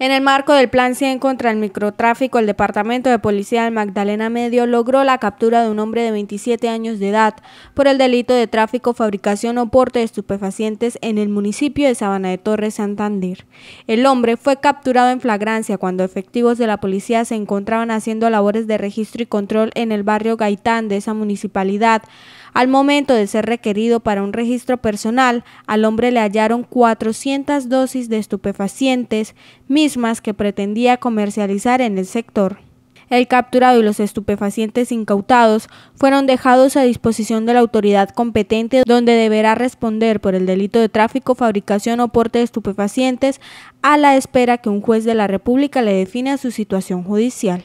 En el marco del Plan 100 contra el microtráfico, el Departamento de Policía del Magdalena Medio logró la captura de un hombre de 27 años de edad por el delito de tráfico, fabricación o porte de estupefacientes en el municipio de Sabana de Torres, Santander. El hombre fue capturado en flagrancia cuando efectivos de la policía se encontraban haciendo labores de registro y control en el barrio Gaitán de esa municipalidad. Al momento de ser requerido para un registro personal, al hombre le hallaron 400 dosis de estupefacientes, más que pretendía comercializar en el sector. El capturado y los estupefacientes incautados fueron dejados a disposición de la autoridad competente donde deberá responder por el delito de tráfico, fabricación o porte de estupefacientes a la espera que un juez de la República le defina su situación judicial.